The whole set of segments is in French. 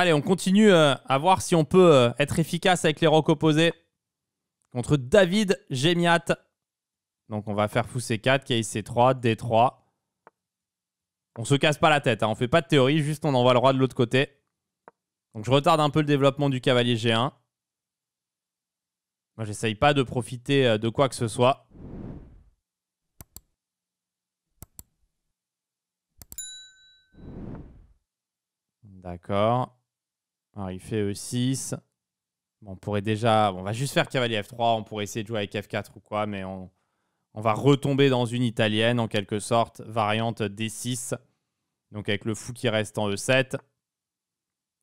Allez, on continue euh, à voir si on peut euh, être efficace avec les rocs opposés. Contre David Gémiat. Donc on va faire Fou c 4, kc 3 D3. On se casse pas la tête, On hein. on fait pas de théorie, juste on envoie le roi de l'autre côté. Donc je retarde un peu le développement du cavalier G1. Moi j'essaye pas de profiter euh, de quoi que ce soit. D'accord. Alors, il fait E6. Euh, on pourrait déjà. on va juste faire cavalier F3. On pourrait essayer de jouer avec F4 ou quoi, mais on, va retomber dans une italienne en quelque sorte, variante D6. Donc avec le fou qui reste en E7.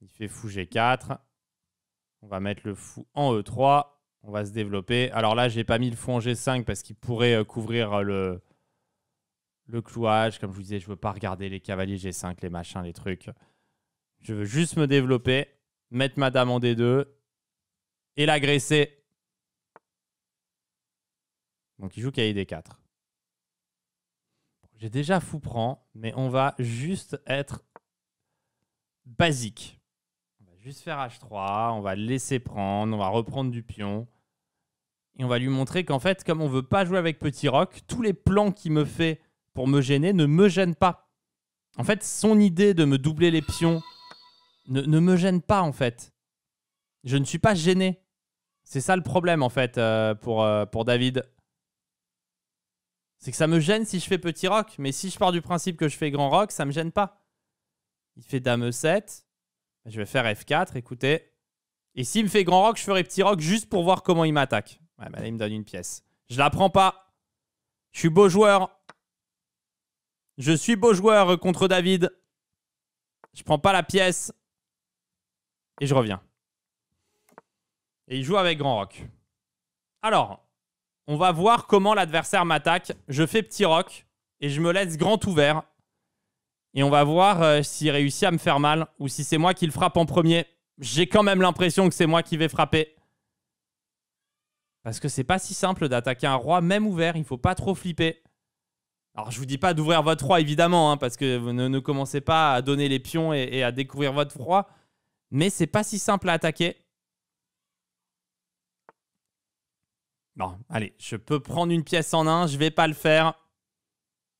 Il fait fou G4. On va mettre le fou en E3. On va se développer. Alors là, j'ai pas mis le fou en G5 parce qu'il pourrait euh, couvrir euh, le, le clouage. Comme je vous disais, je veux pas regarder les cavaliers G5, les machins, les trucs. Je veux juste me développer mettre madame en D2 et l'agresser. Donc il joue kd D4. J'ai déjà fou prend, mais on va juste être basique. On va juste faire H3, on va laisser prendre, on va reprendre du pion. Et on va lui montrer qu'en fait, comme on veut pas jouer avec Petit Rock, tous les plans qu'il me fait pour me gêner ne me gênent pas. En fait, son idée de me doubler les pions ne, me gêne pas en fait. Je ne suis pas gêné. C'est ça le problème en fait euh, pour, euh, pour David. C'est que ça me gêne si je fais petit rock, mais si je pars du principe que je fais grand rock, ça me gêne pas. Il fait dame 7 je vais faire F4, écoutez. Et s'il me fait grand rock, je ferai petit rock juste pour voir comment il m'attaque. Ouais, bah là, il me donne une pièce. Je la prends pas. Je suis beau joueur. Je suis beau joueur contre David. Je prends pas la pièce et je reviens. Et il joue avec Grand Rock. Alors, on va voir comment l'adversaire m'attaque. Je fais Petit Rock et je me laisse grand ouvert. Et on va voir euh, s'il réussit à me faire mal ou si c'est moi qui le frappe en premier. J'ai quand même l'impression que c'est moi qui vais frapper. Parce que c'est pas si simple d'attaquer un roi même ouvert, il faut pas trop flipper. Alors je vous dis pas d'ouvrir votre roi évidemment, hein, parce que vous ne, commencez pas à donner les pions et, et à découvrir votre roi mais c'est pas si simple à attaquer. Bon, allez, je peux prendre une pièce en un, je vais pas le faire.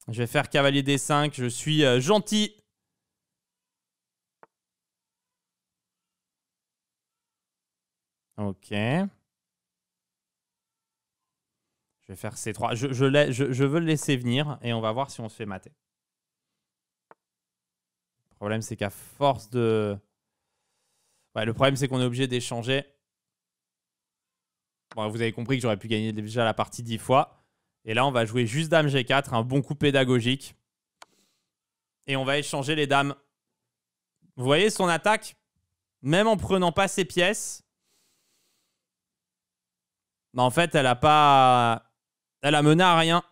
Je vais faire cavalier D5, je suis euh, gentil. Ok. Je vais faire C3. Je, je, veux le laisser venir et on va voir si on se fait mater. Le problème, c'est qu'à force de, le problème, c'est qu'on est obligé d'échanger. vous avez compris que j'aurais pu gagner déjà la partie 10 fois. Et là, on va jouer juste dame G4, un bon coup pédagogique. Et on va échanger les dames. Vous voyez son attaque Même en prenant pas ses pièces. Mais en fait, elle a pas. Elle a mené à rien.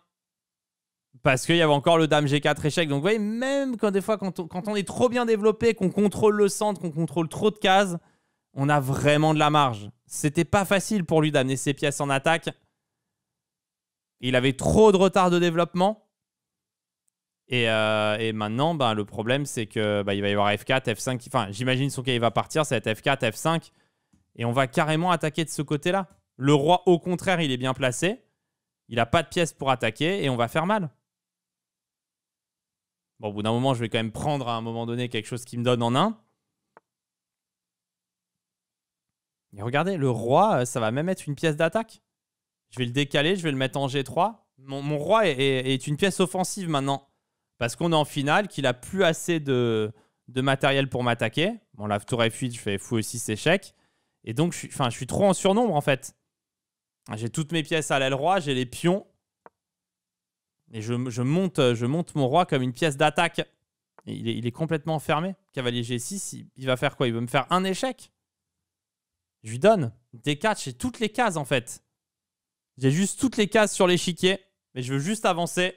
Parce qu'il y avait encore le Dame G4 échec. Donc, vous voyez, même quand des fois, quand on, est trop bien développé, qu'on contrôle le centre, qu'on contrôle trop de cases, on a vraiment de la marge. C'était pas facile pour lui d'amener ses pièces en attaque. Il avait trop de retard de développement. Et, euh, maintenant, ben, le problème, c'est que ben, il va y avoir F4, F5. Enfin, j'imagine son il va partir, ça va être F4, F5. Et on va carrément attaquer de ce côté-là. Le roi, au contraire, il est bien placé. Il n'a pas de pièces pour attaquer et on va faire mal. Bon, au bout d'un moment, je vais quand même prendre à un moment donné quelque chose qui me donne en un. Et regardez, le roi, euh, ça va même être une pièce d'attaque. Je vais le décaler, je vais le mettre en G3. Mon, roi est, une pièce offensive maintenant. Parce qu'on est en finale, qu'il a plus assez de, matériel pour m'attaquer. Bon, la tour F8, je fais fou aussi ses chèques. Et donc, je suis, je suis trop en surnombre en fait. J'ai toutes mes pièces à l'aile roi, j'ai les pions. Et je, monte, euh, je monte mon roi comme une pièce d'attaque. Il est, il est, complètement fermé. Cavalier G6, il, va faire quoi Il veut me faire un échec. Je lui donne des 4 j'ai toutes les cases en fait. J'ai juste toutes les cases sur l'échiquier. Mais je veux juste avancer.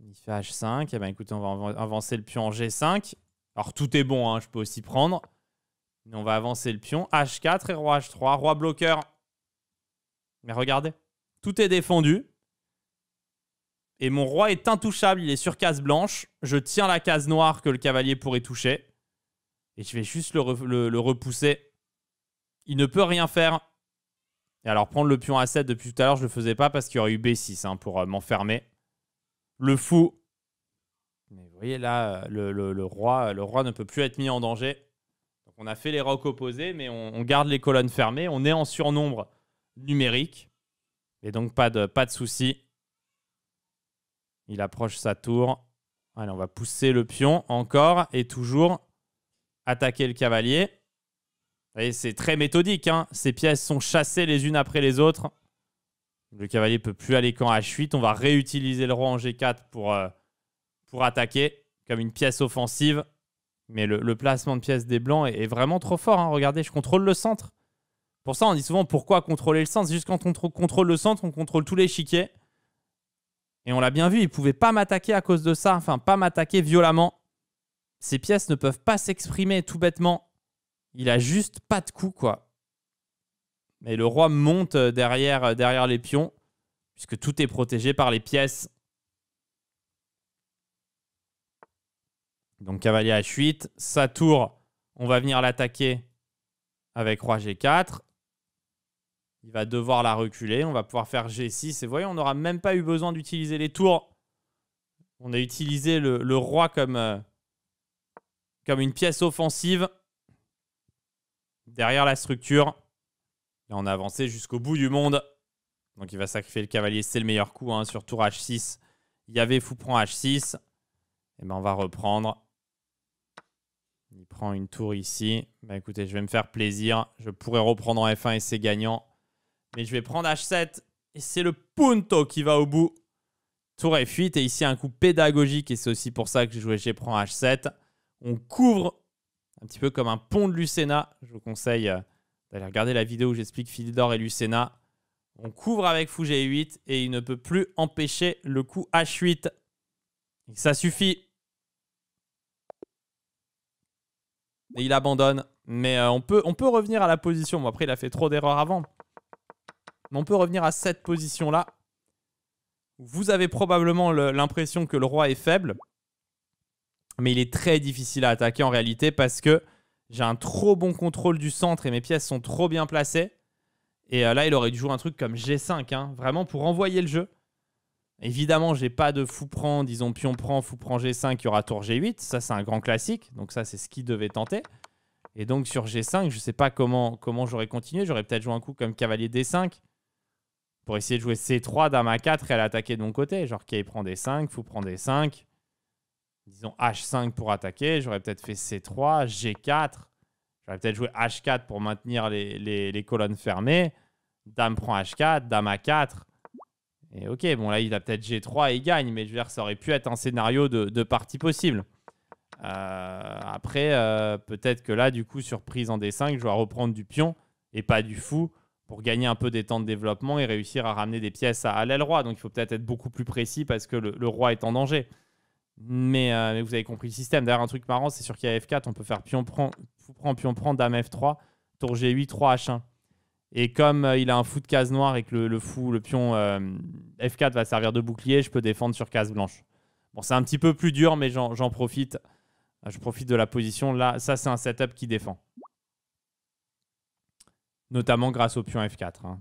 Il fait H5. Eh ben écoutez, on va avancer le pion en G5. Alors tout est bon, hein, je peux aussi prendre. Mais on va avancer le pion. H4 et roi H3. Roi bloqueur. Mais regardez, tout est défendu. Et mon roi est intouchable, il est sur case blanche. Je tiens la case noire que le cavalier pourrait toucher. Et je vais juste le, repousser. Il ne peut rien faire. Et alors prendre le pion A7 depuis tout à l'heure, je ne le faisais pas parce qu'il y aurait eu B6 hein, pour euh, m'enfermer. Le fou. Mais vous voyez là, euh, le, roi, le roi ne peut plus être mis en danger. Donc on a fait les rocs opposés, mais on garde les colonnes fermées. On est en surnombre numérique. Et donc pas de, pas de souci. Il approche sa tour. Allez, on va pousser le pion encore et toujours attaquer le cavalier. Et c'est très méthodique. Hein. Ces pièces sont chassées les unes après les autres. Le cavalier peut plus aller qu'en H8. On va réutiliser le roi en G4 pour, euh, pour attaquer comme une pièce offensive. Mais le, placement de pièces des blancs est, vraiment trop fort. Hein. Regardez, je contrôle le centre. Pour ça, on dit souvent pourquoi contrôler le centre juste quand on contrôle le centre, on contrôle tous les chiquets. Et on l'a bien vu, il ne pouvait pas m'attaquer à cause de ça, enfin, pas m'attaquer violemment. Ces pièces ne peuvent pas s'exprimer tout bêtement. Il a juste pas de coup, quoi. Mais le roi monte euh, derrière, euh, derrière les pions, puisque tout est protégé par les pièces. Donc cavalier H8, sa tour, on va venir l'attaquer avec roi G4. Il va devoir la reculer. On va pouvoir faire G6. Et vous voyez, on n'aura même pas eu besoin d'utiliser les tours. On a utilisé le, roi comme, euh, comme une pièce offensive. Derrière la structure. Et on a avancé jusqu'au bout du monde. Donc il va sacrifier le cavalier. C'est le meilleur coup. Hein, sur tour H6. Il y avait fou prend H6. Et eh ben on va reprendre. Il prend une tour ici. Bah écoutez, je vais me faire plaisir. Je pourrais reprendre en F1 et c'est gagnant. Mais je vais prendre H7. Et c'est le punto qui va au bout. Tour et 8 Et ici, un coup pédagogique. Et c'est aussi pour ça que je jouais. G-Prend H7. On couvre un petit peu comme un pont de Lucena. Je vous conseille euh, d'aller regarder la vidéo où j'explique Philidor et Lucena. On couvre avec fou G8 et il ne peut plus empêcher le coup H8. ça suffit. Et il abandonne. Mais euh, on, peut, on peut revenir à la position. après, il a fait trop d'erreurs avant on peut revenir à cette position-là. Vous avez probablement l'impression que le roi est faible. Mais il est très difficile à attaquer en réalité parce que j'ai un trop bon contrôle du centre et mes pièces sont trop bien placées. Et euh, là, il aurait dû jouer un truc comme G5, hein, vraiment pour envoyer le jeu. Évidemment, j'ai pas de fou prend, disons pion prend, fou prend G5, il y aura tour G8. Ça, c'est un grand classique. Donc ça, c'est ce qu'il devait tenter. Et donc sur G5, je sais pas comment, comment j'aurais continué. J'aurais peut-être joué un coup comme cavalier D5 pour essayer de jouer C3, dame à 4 et à attaquer de mon côté. Genre, Kay prend des 5, fou prend des 5. Disons H5 pour attaquer. J'aurais peut-être fait C3, G4. J'aurais peut-être joué H4 pour maintenir les, colonnes fermées. Dame prend H4, dame à 4. Et ok, bon là, il a peut-être G3 et il gagne. Mais je veux dire, ça aurait pu être un scénario de, partie possible. Euh, après, euh, peut-être que là, du coup, surprise en D5, je dois reprendre du pion et pas du fou pour gagner un peu des temps de développement et réussir à ramener des pièces à, l'aile roi. Donc il faut peut-être être beaucoup plus précis parce que le, roi est en danger. Euh, mais, vous avez compris le système. D'ailleurs, un truc marrant, c'est sur a F4, on peut faire pion prend, fou prend, pion prend, dame F3, tour G8, 3 H1. Et comme euh, il a un fou de case noire et que le, fou, le pion euh, F4 va servir de bouclier, je peux défendre sur case blanche. Bon, c'est un petit peu plus dur, mais j'en profite. Je profite de la position. Là, ça, c'est un setup qui défend notamment grâce au pion F4. Hein.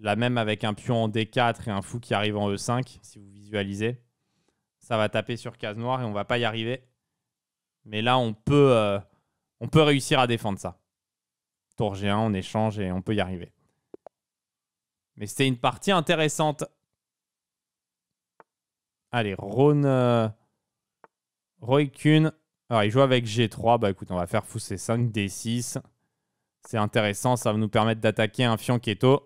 Là même avec un pion en D4 et un fou qui arrive en E5, si vous visualisez, ça va taper sur case noire et on va pas y arriver. Mais là, on peut, euh, on peut réussir à défendre ça. Tour G1, on échange et on peut y arriver. Mais c'était une partie intéressante. Allez, Ron... Euh, Alors, il joue avec G3. Bah écoute, on va faire fou C5, D6. C'est intéressant, ça va nous permettre d'attaquer un Fianchetto.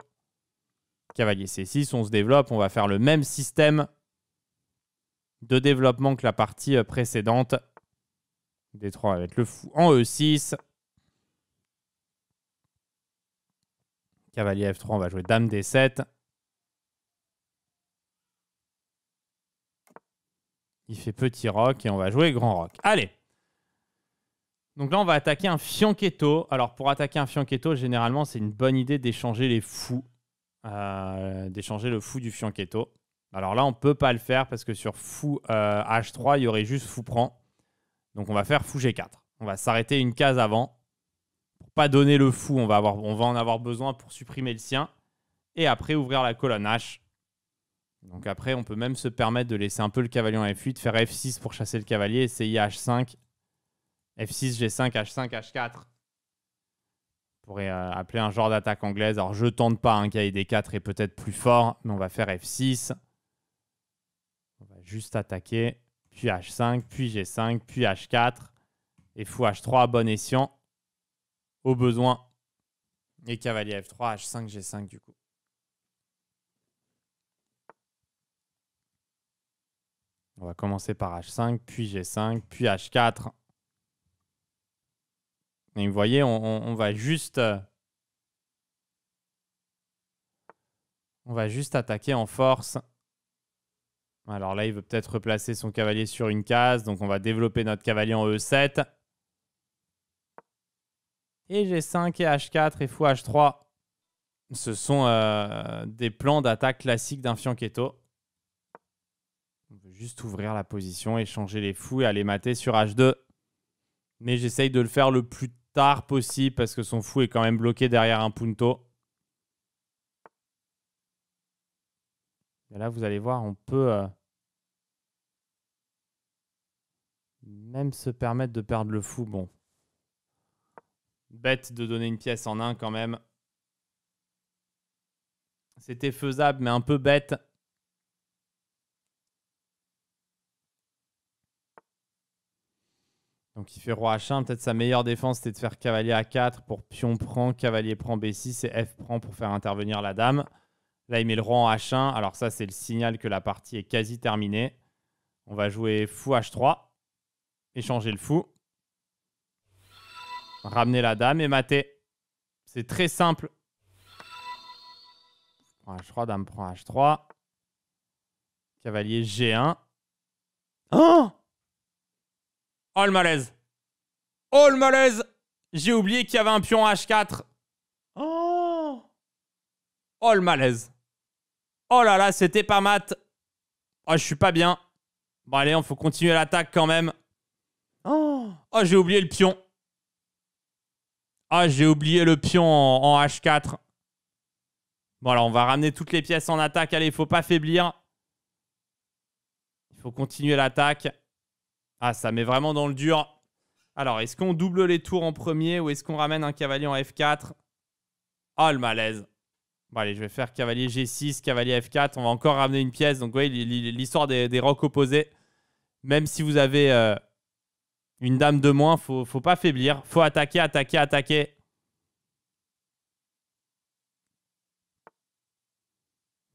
Cavalier C6, on se développe, on va faire le même système de développement que la partie euh, précédente. D3 avec le fou en E6. Cavalier F3, on va jouer Dame D7. Il fait petit rock et on va jouer grand rock. Allez donc là, on va attaquer un fianchetto. Alors, pour attaquer un fianchetto, généralement, c'est une bonne idée d'échanger les fous. Euh, d'échanger le fou du fianchetto. Alors là, on ne peut pas le faire parce que sur fou H3, euh, il y aurait juste fou prend. Donc on va faire fou G4. On va s'arrêter une case avant. Pour pas donner le fou, on va, avoir, on va en avoir besoin pour supprimer le sien. Et après, ouvrir la colonne H. Donc après, on peut même se permettre de laisser un peu le cavalier en F8, faire F6 pour chasser le cavalier, essayer H5 F6, G5, H5, H4. On pourrait euh, appeler un genre d'attaque anglaise. Alors, je tente pas, un kd 4 est peut-être plus fort, mais on va faire F6. On va juste attaquer, puis H5, puis G5, puis H4. Et fou H3 bon escient, au besoin. Et cavalier F3, H5, G5 du coup. On va commencer par H5, puis G5, puis H4. Et vous voyez, on, va juste... Euh, on va juste attaquer en force. Alors là, il veut peut-être replacer son cavalier sur une case. Donc on va développer notre cavalier en E7. Et G5 et H4 et fou H3. Ce sont euh, des plans d'attaque classiques d'un fianchetto. On veut juste ouvrir la position, et changer les fous et aller mater sur H2. Mais j'essaye de le faire le plus tard possible parce que son fou est quand même bloqué derrière un punto. Et là, vous allez voir, on peut euh, même se permettre de perdre le fou. Bon. Bête de donner une pièce en un quand même. C'était faisable, mais un peu bête. Donc il fait roi H1, peut-être sa meilleure défense c'était de faire cavalier A4 pour pion prend, cavalier prend B6 et F prend pour faire intervenir la dame. Là il met le roi en H1, alors ça c'est le signal que la partie est quasi terminée. On va jouer fou H3, échanger le fou, ramener la dame et mater. C'est très simple. H3, dame prend H3. Cavalier G1. Oh Oh le malaise. Oh le malaise. J'ai oublié qu'il y avait un pion H4. Oh. le malaise. Oh là là, c'était pas mat. Oh, je suis pas bien. Bon, allez, on faut continuer l'attaque quand même. Oh, oh j'ai oublié le pion. oh, j'ai oublié le pion en, H4. Bon, alors, on va ramener toutes les pièces en attaque. Allez, il faut pas faiblir. Il faut continuer l'attaque. Ah, ça met vraiment dans le dur. Alors, est-ce qu'on double les tours en premier ou est-ce qu'on ramène un cavalier en F4 Oh ah, le malaise. Bon, allez, je vais faire cavalier G6, cavalier F4. On va encore ramener une pièce. Donc, vous voyez, l'histoire des, rocs opposés. Même si vous avez euh, une dame de moins, faut, faut pas faiblir. Faut attaquer, attaquer, attaquer.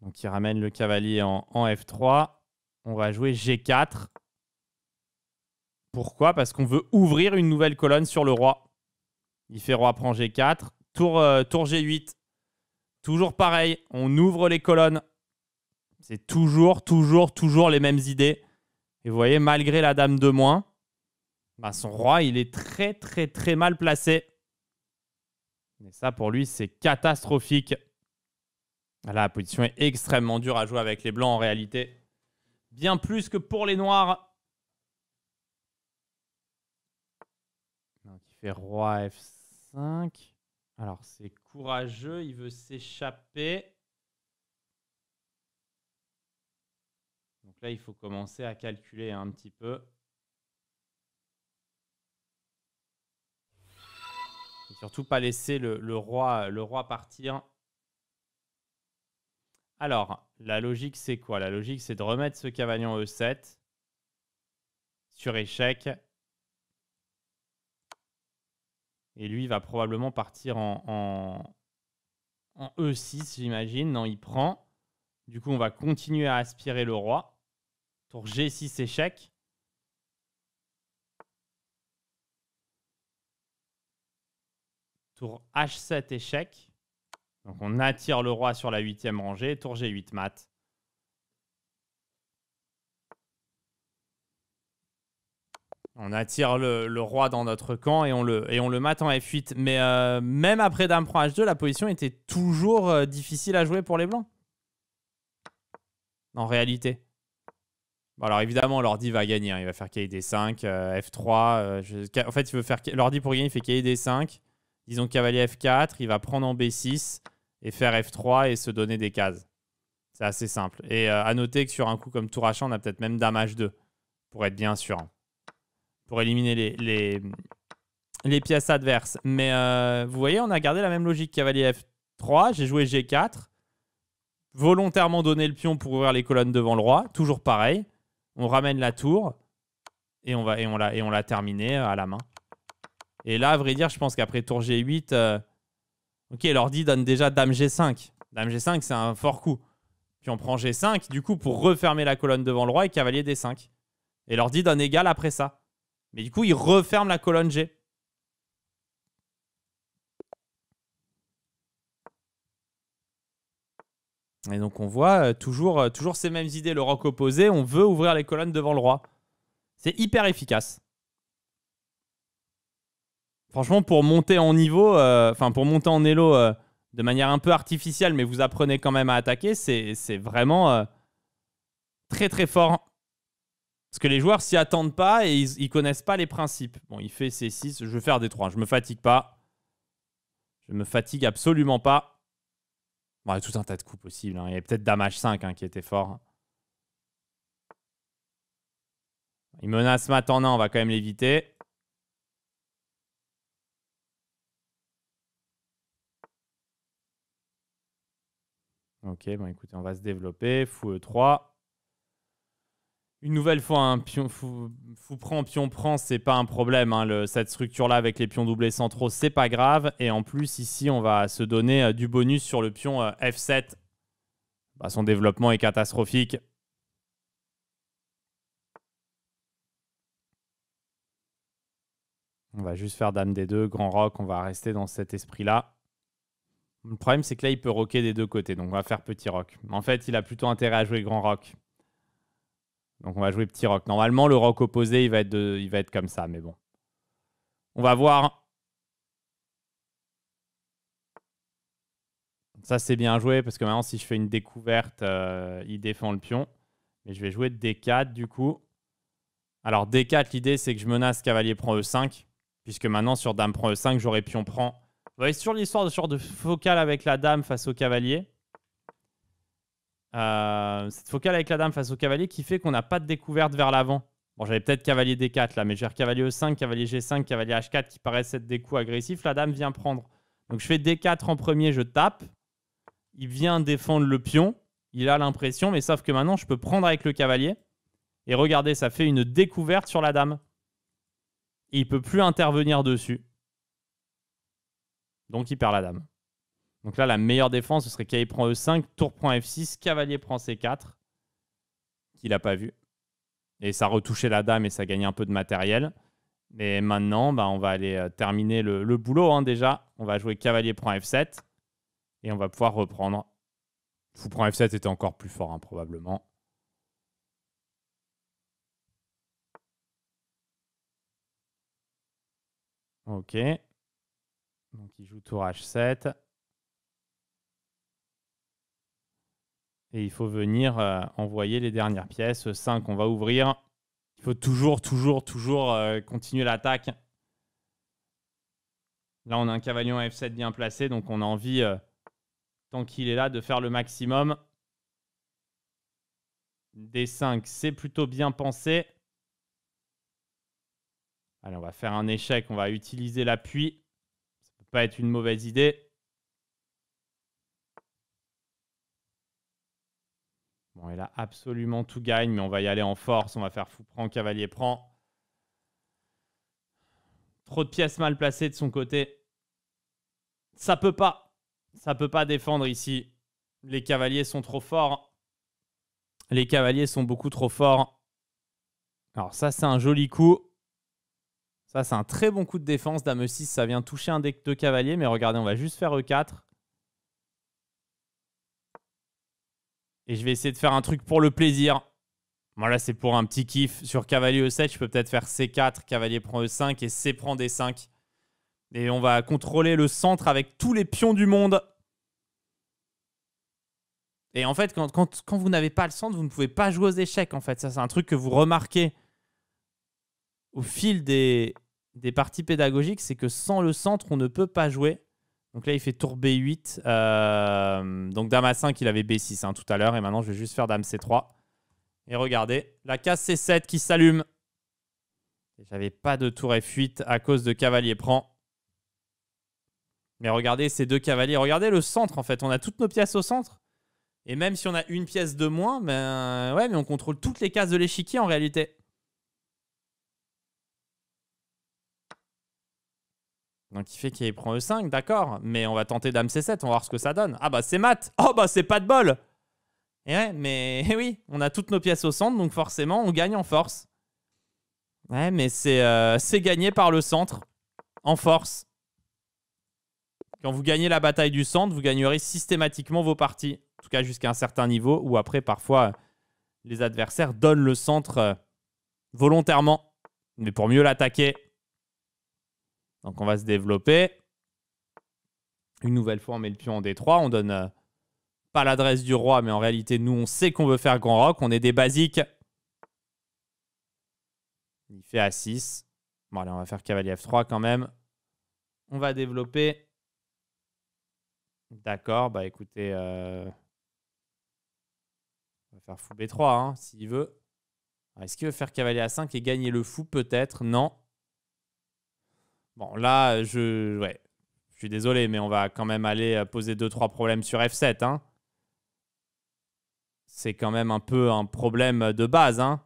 Donc, il ramène le cavalier en, en F3. On va jouer G4. Pourquoi Parce qu'on veut ouvrir une nouvelle colonne sur le roi. Il fait roi prend G4, tour, euh, tour G8. Toujours pareil, on ouvre les colonnes. C'est toujours, toujours, toujours les mêmes idées. Et vous voyez, malgré la dame de moins, bah, son roi, il est très, très, très mal placé. Et ça, pour lui, c'est catastrophique. la position est extrêmement dure à jouer avec les blancs en réalité. Bien plus que pour les noirs. roi F5. Alors, c'est courageux, il veut s'échapper. Donc là, il faut commencer à calculer un petit peu. surtout pas laisser le, roi, le roi partir. Alors, la logique, c'est quoi La logique, c'est de remettre ce en E7 sur échec et lui va probablement partir en, en, E6, e j'imagine. Non, il prend. Du coup, on va continuer à aspirer le roi. Tour G6 échec. Tour H7 échec. Donc on attire le roi sur la huitième rangée. Tour G8 mat. On attire le, roi dans notre camp et on le, et on le mate en F8. Mais euh, même après Dame prend H2, la position était toujours euh, difficile à jouer pour les Blancs. En réalité. alors évidemment, l'ordi va gagner. Hein. Il va faire KD5, euh, F3. En fait, il veut faire l'ordi pour gagner, il fait KD5. Disons cavalier F4, il va prendre en B6 et faire F3 et se donner des cases. C'est assez simple. Et à noter que sur un coup comme Tour à on a peut-être même Dame H2 pour être bien sûr. Hein pour éliminer les, pièces adverses. Mais euh, vous voyez, on a gardé la même logique. Cavalier F3, j'ai joué G4. Volontairement donné le pion pour ouvrir les colonnes devant le roi. Toujours pareil. On ramène la tour et on, on, l'a, et terminé euh, à la main. Et là, à vrai dire, je pense qu'après tour G8, euh, ok, l'ordi donne déjà Dame G5. Dame G5, c'est un fort coup. Puis on prend G5, du coup, pour refermer la colonne devant le roi et cavalier D5. Et l'ordi donne égal après ça. Mais du coup, il referme la colonne G. Et donc on voit euh, toujours, euh, toujours ces mêmes idées, le roc opposé, on veut ouvrir les colonnes devant le roi. C'est hyper efficace. Franchement, pour monter en niveau, euh, enfin pour monter en elo de manière un peu artificielle, mais vous apprenez quand même à attaquer, c'est vraiment très très fort. Parce que les joueurs s'y attendent pas et ils, connaissent pas les principes. Bon, il fait C6. Je vais faire D3. Je me fatigue pas. Je me fatigue absolument pas. Bon, il y a tout un tas de coups possibles. Hein. Il y a peut-être Dame H5 hein, qui était fort. Il menace mat On va quand même l'éviter. Ok, bon écoutez, on va se développer. Fou E3. Une nouvelle fois, un pion, fou, prend, pion prend, c'est pas un problème. Hein, cette structure-là avec les pions doublés centraux, c'est pas grave. Et en plus, ici, on va se donner euh, du bonus sur le pion euh, F7. Bah, son développement est catastrophique. On va juste faire Dame des deux, Grand Rock, on va rester dans cet esprit-là. Le problème, c'est que là, il peut roquer des deux côtés, donc on va faire Petit Rock. En fait, il a plutôt intérêt à jouer Grand Rock. Donc on va jouer petit rock. Normalement, le rock opposé, il va être, il va être comme ça, mais bon. On va voir. Ça, c'est bien joué, parce que maintenant, si je fais une découverte, euh, il défend le pion. Mais je vais jouer D4, du coup. Alors, D4, l'idée, c'est que je menace cavalier prend E5, puisque maintenant, sur dame prend E5, j'aurais pion prend. Vous voyez, sur l'histoire de, genre de focal avec la dame face au cavalier, euh, cette focale avec la dame face au cavalier qui fait qu'on n'a pas de découverte vers l'avant. Bon, j'avais peut-être cavalier D4 là, mais j'ai cavalier E5, cavalier G5, cavalier H4 qui paraissent être des coups agressifs. La dame vient prendre. Donc je fais D4 en premier, je tape. Il vient défendre le pion. Il a l'impression, mais sauf que maintenant je peux prendre avec le cavalier. Et regardez, ça fait une découverte sur la dame. Et il peut plus intervenir dessus. Donc il perd la dame. Donc là, la meilleure défense, ce serait qu'il prend E5, Tour prend F6, Cavalier prend C4, qu'il n'a pas vu. Et ça retouchait la dame et ça gagnait un peu de matériel. Mais maintenant, bah, on va aller euh, terminer le, boulot hein, déjà. On va jouer cavalier prend F7 et on va pouvoir reprendre. Fou prend F7 était encore plus fort hein, probablement. Ok. Donc il joue tour H7. Et il faut venir euh, envoyer les dernières pièces. 5, on va ouvrir. Il faut toujours, toujours, toujours euh, continuer l'attaque. Là, on a un cavalier en F7 bien placé, donc on a envie, euh, tant qu'il est là, de faire le maximum. D5, c'est plutôt bien pensé. Allez, on va faire un échec, on va utiliser l'appui. Ça ne peut pas être une mauvaise idée. Bon, il a absolument tout gagne, mais on va y aller en force. On va faire fou prend, cavalier prend. Trop de pièces mal placées de son côté. Ça peut pas. Ça peut pas défendre ici. Les cavaliers sont trop forts. Les cavaliers sont beaucoup trop forts. Alors ça, c'est un joli coup. Ça, c'est un très bon coup de défense. Dame 6, ça vient toucher un deck de cavaliers. Mais regardez, on va juste faire E4. Et je vais essayer de faire un truc pour le plaisir. Moi, là, c'est pour un petit kiff. Sur cavalier E7, je peux peut-être faire C4, cavalier prend E5 et C prend D5. Et on va contrôler le centre avec tous les pions du monde. Et en fait, quand, quand vous n'avez pas le centre, vous ne pouvez pas jouer aux échecs, en fait. Ça, c'est un truc que vous remarquez au fil des, des parties pédagogiques, c'est que sans le centre, on ne peut pas jouer. Donc là, il fait tour B8. Euh, donc dame A5, il avait B6 hein, tout à l'heure. Et maintenant, je vais juste faire dame C3. Et regardez, la case C7 qui s'allume. J'avais pas de tour F8 à cause de cavalier prend. Mais regardez ces deux cavaliers. Regardez le centre, en fait. On a toutes nos pièces au centre. Et même si on a une pièce de moins, ben, ouais, mais on contrôle toutes les cases de l'échiquier en réalité. Donc il fait qu'il prend E5, d'accord, mais on va tenter Dame C7, on va voir ce que ça donne. Ah bah c'est mat Oh bah c'est pas de bol eh mais eh oui, on a toutes nos pièces au centre, donc forcément on gagne en force. Ouais, mais c'est euh, c'est gagné par le centre, en force. Quand vous gagnez la bataille du centre, vous gagnerez systématiquement vos parties. En tout cas jusqu'à un certain niveau, où après parfois les adversaires donnent le centre euh, volontairement, mais pour mieux l'attaquer. Donc on va se développer. Une nouvelle fois, on met le pion en D3. On donne euh, pas l'adresse du roi, mais en réalité, nous, on sait qu'on veut faire grand rock. On est des basiques. Il fait A6. Bon, allez, on va faire cavalier F3 quand même. On va développer. D'accord, bah écoutez. Euh, on va faire fou B3 hein, s'il veut. Est-ce qu'il veut faire cavalier A5 et gagner le fou peut-être Non. Bon, là, je. Ouais. Je suis désolé, mais on va quand même aller euh, poser 2-3 problèmes sur F7. Hein. C'est quand même un peu un problème euh, de base. Hein.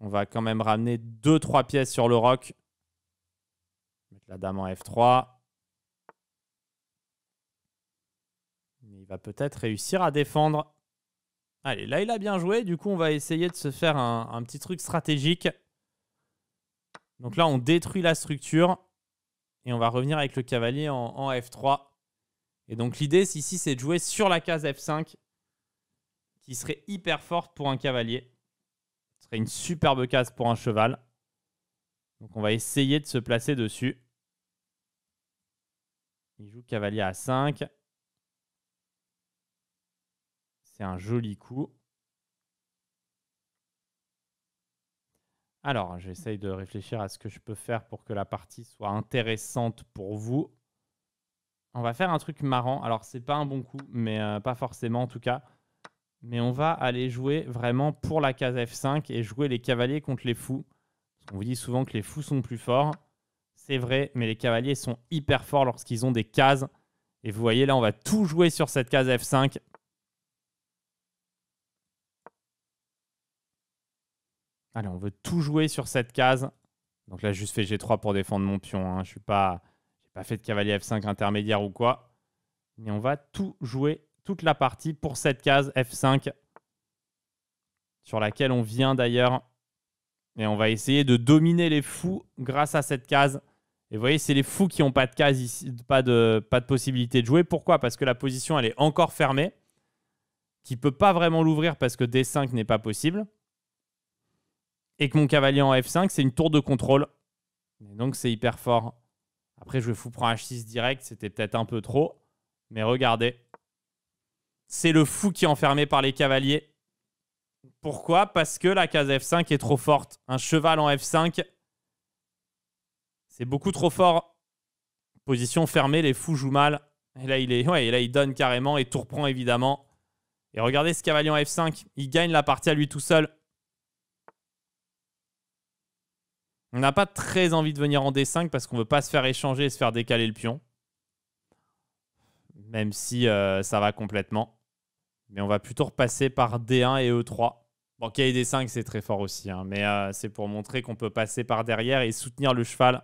On va quand même ramener 2-3 pièces sur le roc. Mettre la dame en F3. il va peut-être réussir à défendre. Allez, là, il a bien joué. Du coup, on va essayer de se faire un petit truc stratégique. Donc là, on détruit la structure et on va revenir avec le cavalier en, F3. Et donc l'idée ici, c'est de jouer sur la case F5 qui serait hyper forte pour un cavalier. Ce serait une superbe case pour un cheval. Donc on va essayer de se placer dessus. Il joue cavalier à 5. C'est un joli coup. Alors, j'essaye de réfléchir à ce que je peux faire pour que la partie soit intéressante pour vous. On va faire un truc marrant. Alors, c'est pas un bon coup, mais euh, pas forcément en tout cas. Mais on va aller jouer vraiment pour la case F5 et jouer les cavaliers contre les fous. on vous dit souvent que les fous sont plus forts. C'est vrai, mais les cavaliers sont hyper forts lorsqu'ils ont des cases. Et vous voyez, là, on va tout jouer sur cette case F5. Allez, on veut tout jouer sur cette case. Donc là, juste fait G3 pour défendre mon pion. Hein. Je suis pas, j'ai pas fait de cavalier F5 intermédiaire ou quoi. Mais on va tout jouer, toute la partie pour cette case F5 sur laquelle on vient d'ailleurs. Et on va essayer de dominer les fous grâce à cette case. Et vous voyez, c'est les fous qui n'ont pas de case ici, pas de, pas de possibilité de jouer. Pourquoi Parce que la position, elle est encore fermée, qui ne peut pas vraiment l'ouvrir parce que D5 n'est pas possible et que mon cavalier en F5, c'est une tour de contrôle. Et donc c'est hyper fort. Après, je vais fou prendre H6 direct, c'était peut-être un peu trop. Mais regardez. C'est le fou qui est enfermé par les cavaliers. Pourquoi Parce que la case F5 est trop forte. Un cheval en F5, c'est beaucoup trop fort. Position fermée, les fous jouent mal. Et là, il est, ouais, et là, il donne carrément et tout reprend évidemment. Et regardez ce cavalier en F5. Il gagne la partie à lui tout seul. On n'a pas très envie de venir en D5 parce qu'on ne veut pas se faire échanger et se faire décaler le pion. Même si euh, ça va complètement. Mais on va plutôt repasser par D1 et E3. Bon, ait D5, c'est très fort aussi. Hein. mais euh, c'est pour montrer qu'on peut passer par derrière et soutenir le cheval.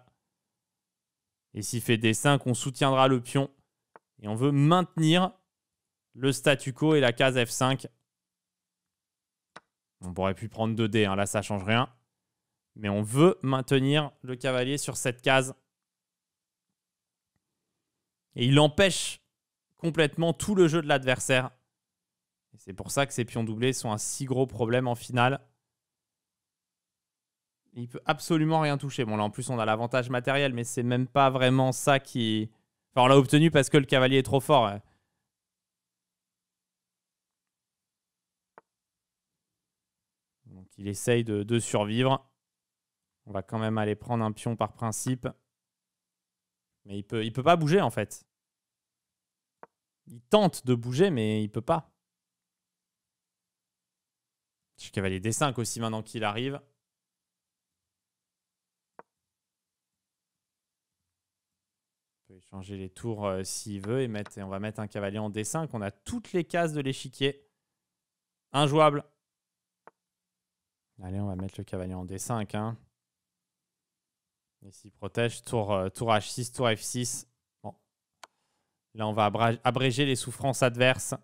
Et s'il fait D5, on soutiendra le pion. Et on veut maintenir le statu quo et la case F5. On pourrait plus prendre 2D, là ça change rien. Mais on veut maintenir le cavalier sur cette case. Et il empêche complètement tout le jeu de l'adversaire. c'est pour ça que ces pions doublés sont un si gros problème en finale. Il peut absolument rien toucher. Bon là en plus on a l'avantage matériel, mais c'est même pas vraiment ça qui... Enfin on l'a obtenu parce que le cavalier est trop fort. Donc il essaye de survivre. On va quand même aller prendre un pion par principe. Mais il peut, il peut pas bouger en fait. Il tente de bouger, mais il peut pas. Je suis cavalier D5 aussi maintenant qu'il arrive. On peut échanger les tours euh, s'il veut et, mettre, on va mettre un cavalier en D5. On a toutes les cases de l'échiquier. Injouable. Allez, on va mettre le cavalier en D5. Hein. Ici, protège, tour, H6, euh, tour F6. Bon. Là, on va abréger les souffrances adverses.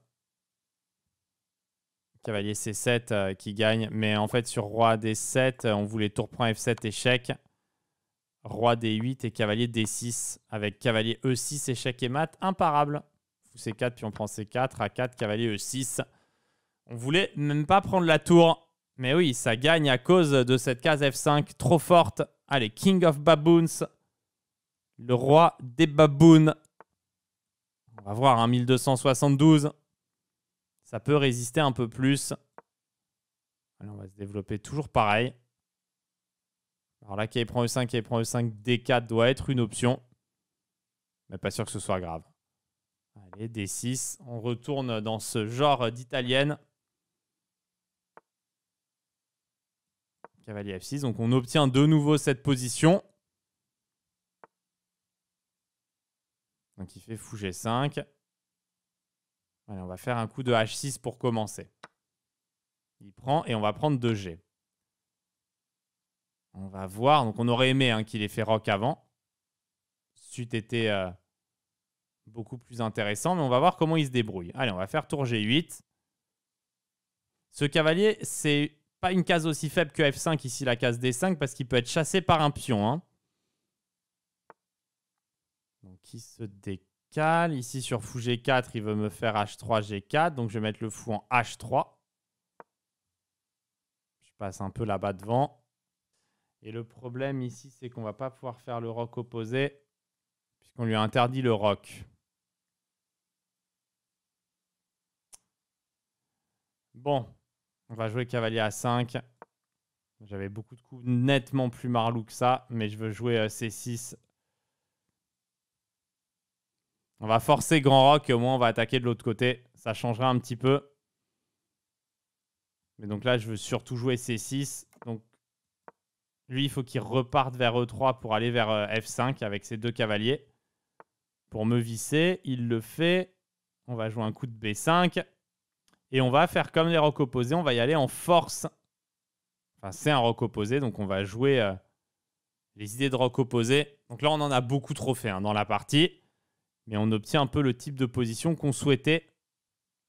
Cavalier C7 euh, qui gagne. Mais en fait, sur Roi D7, euh, on voulait tour F7 échec. Roi D8 et cavalier D6. Avec cavalier E6, échec et mat, imparable. Fou C4, puis on prend C4. A4, cavalier E6. On voulait même pas prendre la tour. Mais oui, ça gagne à cause de cette case F5 trop forte. Allez, King of Baboons, le roi des baboons. On va voir, un hein, 1272. Ça peut résister un peu plus. Allez, on va se développer toujours pareil. Alors là, qui prend E5, qui prend E5, D4 doit être une option. Mais pas sûr que ce soit grave. Allez, D6. On retourne dans ce genre d'italienne. cavalier F6. Donc on obtient de nouveau cette position. Donc il fait fou G5. Allez, on va faire un coup de H6 pour commencer. Il prend et on va prendre 2G. On va voir. Donc on aurait aimé hein, qu'il ait fait rock avant. Suite était euh, beaucoup plus intéressant, mais on va voir comment il se débrouille. Allez, on va faire tour G8. Ce cavalier, c'est pas une case aussi faible que F5, ici la case D5, parce qu'il peut être chassé par un pion. Hein. Donc il se décale. Ici sur fou G4, il veut me faire H3, G4. Donc je vais mettre le fou en H3. Je passe un peu là-bas devant. Et le problème ici, c'est qu'on va pas pouvoir faire le rock opposé, puisqu'on lui a interdit le roc. Bon, on va jouer cavalier à 5. J'avais beaucoup de coups nettement plus marloux que ça, mais je veux jouer euh, C6. On va forcer Grand Rock, et au moins on va attaquer de l'autre côté. Ça changera un petit peu. Mais donc là, je veux surtout jouer C6. Donc lui, il faut qu'il reparte vers E3 pour aller vers euh, F5 avec ses deux cavaliers. Pour me visser, il le fait. On va jouer un coup de B5. Et on va faire comme les rocs opposés, on va y aller en force. Enfin, c'est un rock opposé, donc on va jouer euh, les idées de rock opposé. Donc là, on en a beaucoup trop fait hein, dans la partie. Mais on obtient un peu le type de position qu'on souhaitait.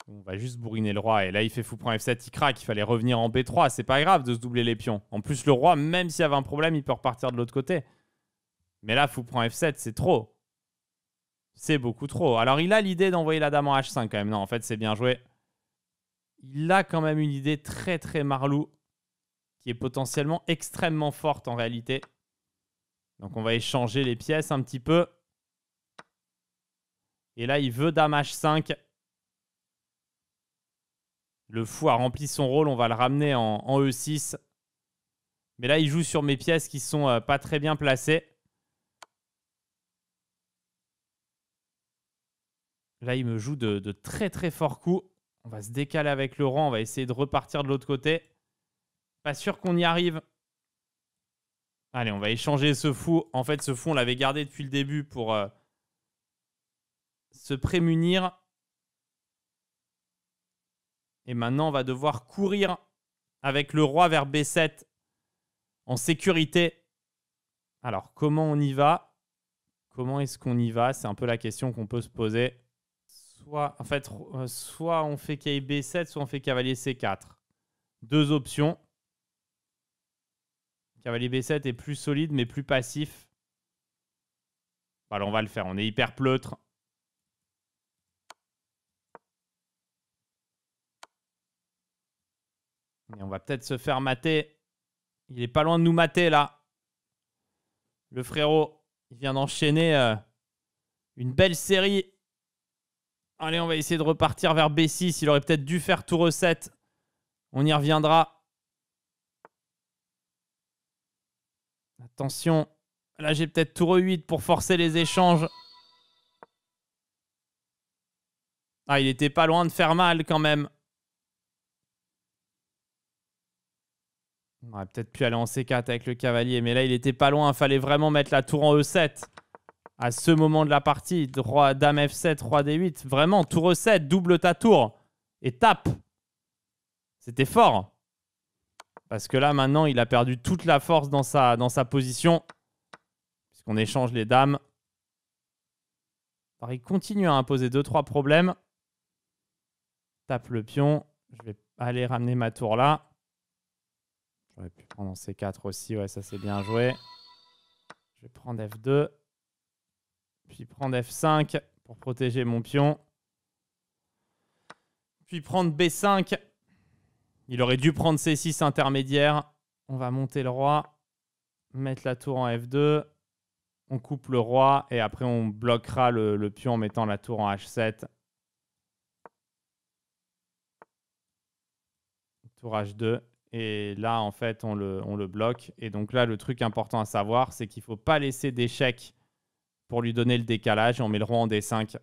On va juste bourriner le roi. Et là, il fait fou prend F7, il craque. Il fallait revenir en B3. C'est pas grave de se doubler les pions. En plus, le roi, même s'il y avait un problème, il peut repartir de l'autre côté. Mais là, fou prend F7, c'est trop. C'est beaucoup trop. Alors, il a l'idée d'envoyer la dame en H5 quand même. Non, en fait, c'est bien joué il a quand même une idée très très marlou qui est potentiellement extrêmement forte en réalité. Donc on va échanger les pièces un petit peu. Et là, il veut damage 5 Le fou a rempli son rôle, on va le ramener en, E6. E Mais là, il joue sur mes pièces qui sont euh, pas très bien placées. Là, il me joue de, de très très forts coups. On va se décaler avec le Laurent. On va essayer de repartir de l'autre côté. Pas sûr qu'on y arrive. Allez, on va échanger ce fou. En fait, ce fou, on l'avait gardé depuis le début pour euh, se prémunir. Et maintenant, on va devoir courir avec le roi vers B7 en sécurité. Alors, comment on y va Comment est-ce qu'on y va C'est un peu la question qu'on peut se poser soit, en fait, euh, soit on fait kb B7, soit on fait cavalier C4. Deux options. Cavalier B7 est plus solide mais plus passif. Voilà, on va le faire. On est hyper pleutre. on va peut-être se faire mater. Il est pas loin de nous mater là. Le frérot, il vient d'enchaîner euh, une belle série. Allez, on va essayer de repartir vers B6. Il aurait peut-être dû faire tour E7. On y reviendra. Attention. Là, j'ai peut-être tour E8 pour forcer les échanges. Ah, il était pas loin de faire mal quand même. On aurait peut-être pu aller en C4 avec le cavalier, mais là, il était pas loin. Il Fallait vraiment mettre la tour en E7 à ce moment de la partie. Roi, dame F7, roi D8. Vraiment, tour E7, double ta tour. Et tape. C'était fort. Parce que là, maintenant, il a perdu toute la force dans sa, dans sa position. Puisqu'on échange les dames. Alors, il continue à imposer 2-3 problèmes. Tape le pion. Je vais aller ramener ma tour là. J'aurais pu prendre en C4 aussi. Ouais, ça c'est bien joué. Je vais prendre F2. Puis prendre F5 pour protéger mon pion. Puis prendre B5. Il aurait dû prendre C6 intermédiaire. On va monter le roi. Mettre la tour en F2. On coupe le roi. Et après, on bloquera le, pion en mettant la tour en H7. Tour H2. Et là, en fait, on le, on le, bloque. Et donc là, le truc important à savoir, c'est qu'il ne faut pas laisser d'échecs pour lui donner le décalage et on met le roi en D5.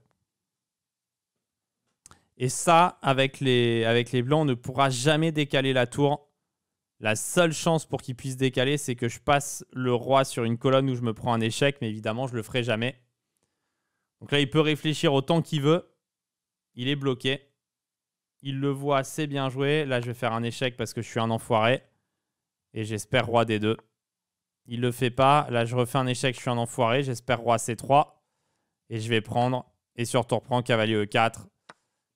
Et ça, avec les, avec les blancs, on ne pourra jamais décaler la tour. La seule chance pour qu'il puisse décaler, c'est que je passe le roi sur une colonne où je me prends un échec, mais évidemment, je ne le ferai jamais. Donc là, il peut réfléchir autant qu'il veut. Il est bloqué. Il le voit, assez bien joué. Là, je vais faire un échec parce que je suis un enfoiré. Et j'espère roi D2. Il le fait pas. Là, je refais un échec. Je suis un enfoiré. J'espère roi C3. Et je vais prendre. Et surtout, prend, cavalier E4.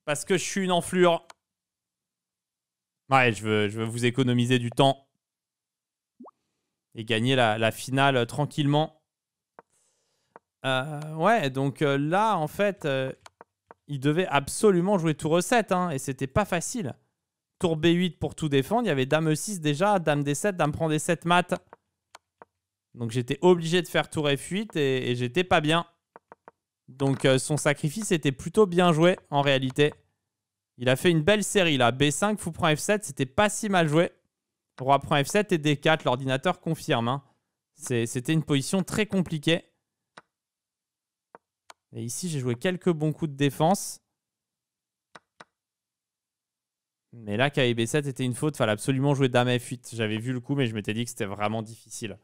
Parce que je suis une enflure. Ouais, je veux, je veux vous économiser du temps. Et gagner la, finale euh, tranquillement. Euh, ouais, donc euh, là, en fait, il devait absolument jouer tour E7. Et hein, et c'était pas facile. Tour B8 pour tout défendre. Il y avait dame E6 déjà, dame D7, dame prend D7 mat. Donc j'étais obligé de faire tour F8 et, j'étais pas bien. Donc euh, son sacrifice était plutôt bien joué en réalité. Il a fait une belle série là. B5, fou prend F7, c'était pas si mal joué. Roi prend F7 et D4, l'ordinateur confirme. Hein. C'était une position très compliquée. Et ici, j'ai joué quelques bons coups de défense. Mais là, b 7 était une faute. Fallait absolument jouer Dame F8. J'avais vu le coup, mais je m'étais dit que c'était vraiment difficile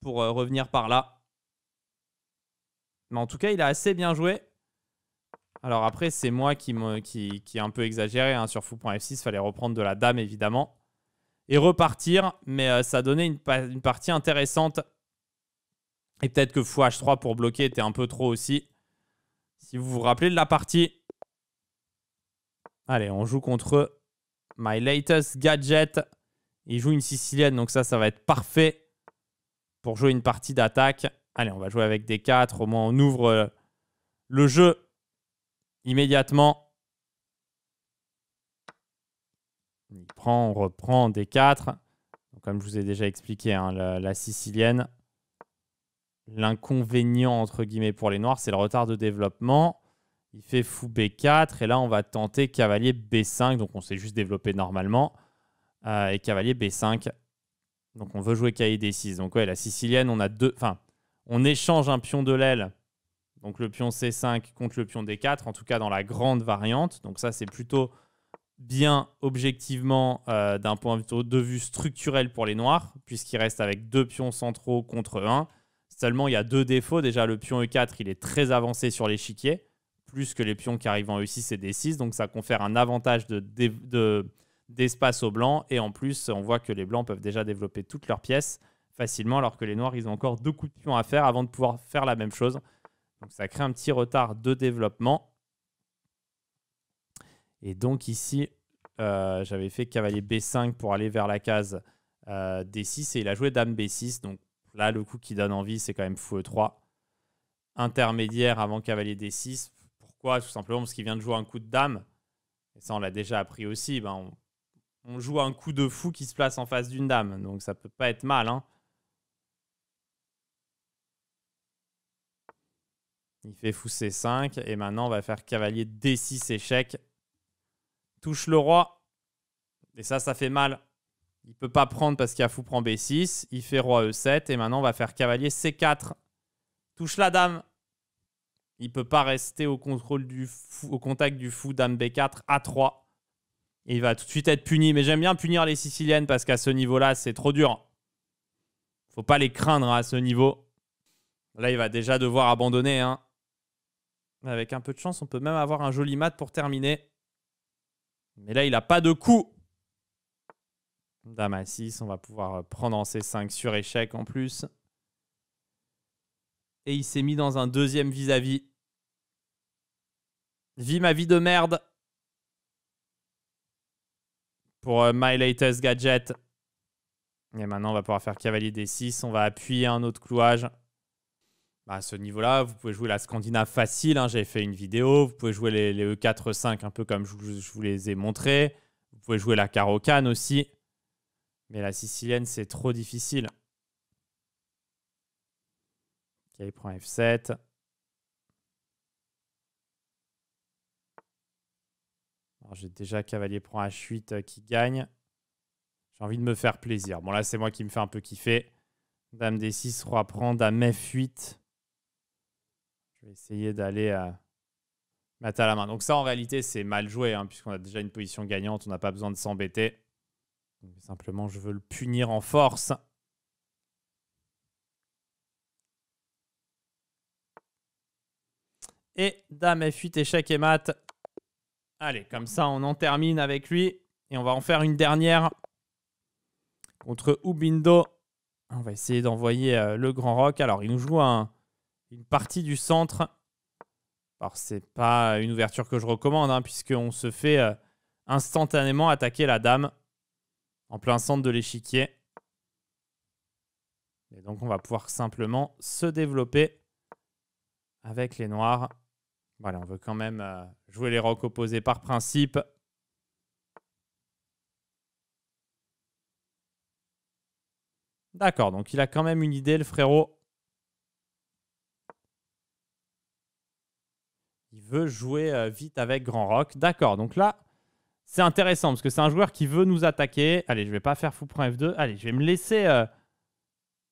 pour euh, revenir par là. Mais en tout cas, il a assez bien joué. Alors après, c'est moi qui, ai est un peu exagéré. Hein. sur fou.f6, il fallait reprendre de la dame, évidemment. Et repartir, mais euh, ça donnait une, une, partie intéressante. Et peut-être que fou h3 pour bloquer était un peu trop aussi. Si vous vous rappelez de la partie. Allez, on joue contre My Latest Gadget. Il joue une sicilienne, donc ça, ça va être parfait pour jouer une partie d'attaque. Allez, on va jouer avec des 4. Au moins, on ouvre euh, le jeu immédiatement. On prend, on reprend des 4. comme je vous ai déjà expliqué, hein, la, sicilienne. L'inconvénient, entre guillemets, pour les noirs, c'est le retard de développement. Il fait fou B4 et là on va tenter cavalier B5. Donc on s'est juste développé normalement. Euh, et cavalier B5, donc on veut jouer cahier d 6. Donc ouais, la sicilienne, on a deux. Enfin, on échange un pion de l'aile. Donc le pion C5 contre le pion D4, en tout cas dans la grande variante. Donc ça, c'est plutôt bien objectivement euh, d'un point de vue structurel pour les noirs, puisqu'il reste avec deux pions centraux contre un. Seulement, il y a deux défauts. Déjà, le pion E4, il est très avancé sur l'échiquier, plus que les pions qui arrivent en E6 et D6. Donc ça confère un avantage de d'espace aux blancs. Et en plus, on voit que les blancs peuvent déjà développer toutes leurs pièces facilement, alors que les noirs, ils ont encore deux coups de pion à faire avant de pouvoir faire la même chose. Donc ça crée un petit retard de développement. Et donc ici, euh, j'avais fait cavalier B5 pour aller vers la case euh, D6 et il a joué dame B6. Donc là, le coup qui donne envie, c'est quand même fou E3. Intermédiaire avant cavalier D6. Pourquoi Tout simplement parce qu'il vient de jouer un coup de dame. Et ça, on l'a déjà appris aussi. Ben, on joue un coup de fou qui se place en face d'une dame. Donc ça peut pas être mal. Hein. Il fait fou C5. Et maintenant, on va faire cavalier D6 échec. Touche le roi. Et ça, ça fait mal. Il peut pas prendre parce qu'il a fou prend B6. Il fait roi E7. Et maintenant, on va faire cavalier C4. Touche la dame. Il peut pas rester au contact du fou dame B4 A3 il va tout de suite être puni. Mais j'aime bien punir les Siciliennes parce qu'à ce niveau-là, c'est trop dur. Faut pas les craindre hein, à ce niveau. Là, il va déjà devoir abandonner. Hein. Avec un peu de chance, on peut même avoir un joli mat pour terminer. Mais là, il n'a pas de coup. Dame à 6, on va pouvoir prendre en C5 sur échec en plus. Et il s'est mis dans un deuxième vis-à-vis. -vis. ma vie de merde pour euh, My Latest Gadget. Et maintenant, on va pouvoir faire cavalier des 6 On va appuyer un autre clouage. Bah, à ce niveau-là, vous pouvez jouer la Scandinave facile. Hein. J'ai fait une vidéo. Vous pouvez jouer les, E4, 5, e un peu comme je, vous les ai montrés. Vous pouvez jouer la Carocane aussi. Mais la sicilienne, c'est trop difficile. Ok, il prend F7. j'ai déjà cavalier prend H8 euh, qui gagne. J'ai envie de me faire plaisir. Bon, là, c'est moi qui me fais un peu kiffer. Dame D6, roi prend, dame F8. Je vais essayer d'aller à euh, mettre à la main. Donc ça, en réalité, c'est mal joué, hein, puisqu'on a déjà une position gagnante, on n'a pas besoin de s'embêter. Simplement, je veux le punir en force. Et dame F8, échec et mat. Allez, comme ça, on en termine avec lui. Et on va en faire une dernière contre Ubindo. On va essayer d'envoyer euh, le Grand Rock. Alors, il nous joue une partie du centre. Alors, c'est pas une ouverture que je recommande, hein, puisqu'on se fait euh, instantanément attaquer la dame en plein centre de l'échiquier. Et donc, on va pouvoir simplement se développer avec les noirs on veut quand même euh, jouer les rocs opposés par principe. D'accord, donc il a quand même une idée, le frérot. Il veut jouer euh, vite avec Grand Rock. D'accord, donc là, c'est intéressant parce que c'est un joueur qui veut nous attaquer. Allez, je vais pas faire fou F2. Allez, je vais me laisser. Euh,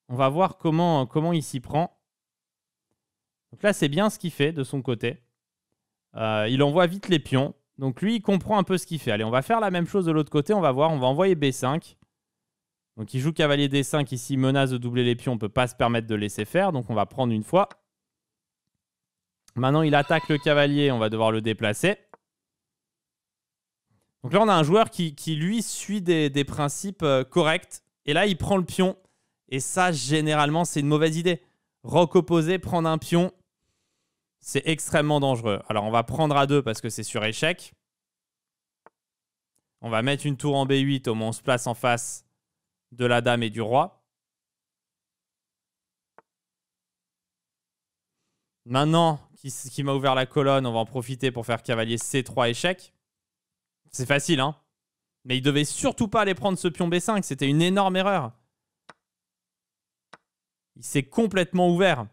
on va voir comment, comment il s'y prend. Donc là, c'est bien ce qu'il fait de son côté. Euh, il envoie vite les pions. Donc lui, il comprend un peu ce qu'il fait. Allez, on va faire la même chose de l'autre côté. On va voir. On va envoyer B5. Donc il joue cavalier D5 ici, menace de doubler les pions. On ne peut pas se permettre de laisser faire. Donc on va prendre une fois. Maintenant, il attaque le cavalier. On va devoir le déplacer. Donc là, on a un joueur qui, lui, suit des, principes euh, corrects. Et là, il prend le pion. Et ça, généralement, c'est une mauvaise idée. Roc opposé, prendre un pion, c'est extrêmement dangereux. Alors on va prendre à 2 parce que c'est sur échec. On va mettre une tour en B8 au moins on se place en face de la dame et du roi. Maintenant, qui, m'a ouvert la colonne, on va en profiter pour faire cavalier C3 échec. C'est facile, hein Mais il devait surtout pas aller prendre ce pion B5, c'était une énorme erreur. Il s'est complètement ouvert.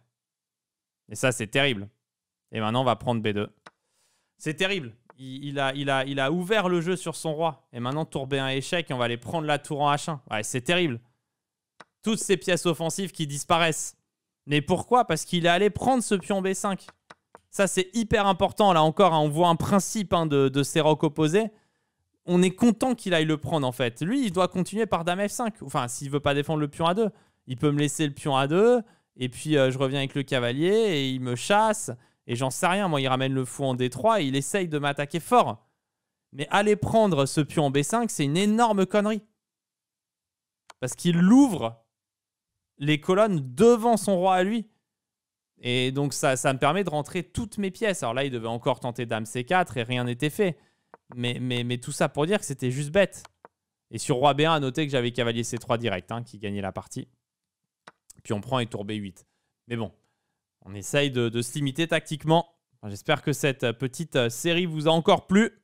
Et ça, c'est terrible. Et maintenant, on va prendre B2. C'est terrible. Il, a, il, a, il a ouvert le jeu sur son roi. Et maintenant, tour B1 échec on va aller prendre la tour en H1. Ouais, c'est terrible. Toutes ces pièces offensives qui disparaissent. Mais pourquoi Parce qu'il est allé prendre ce pion B5. Ça, c'est hyper important. Là encore, hein, on voit un principe hein, de, de, ces rocs opposés. On est content qu'il aille le prendre, en fait. Lui, il doit continuer par dame F5. Enfin, s'il veut pas défendre le pion A2. Il peut me laisser le pion A2. Et puis, euh, je reviens avec le cavalier et il me chasse. Et j'en sais rien, moi, il ramène le fou en D3 et il essaye de m'attaquer fort. Mais aller prendre ce pion en B5, c'est une énorme connerie. Parce qu'il l'ouvre les colonnes devant son roi à lui. Et donc ça, ça me permet de rentrer toutes mes pièces. Alors là, il devait encore tenter Dame C4 et rien n'était fait. Mais, mais, mais tout ça pour dire que c'était juste bête. Et sur Roi B1, à noter que j'avais Cavalier C3 direct, hein, qui gagnait la partie. Puis on prend et tour B8. Mais bon, on essaye de, se limiter tactiquement. J'espère que cette petite euh, série vous a encore plu.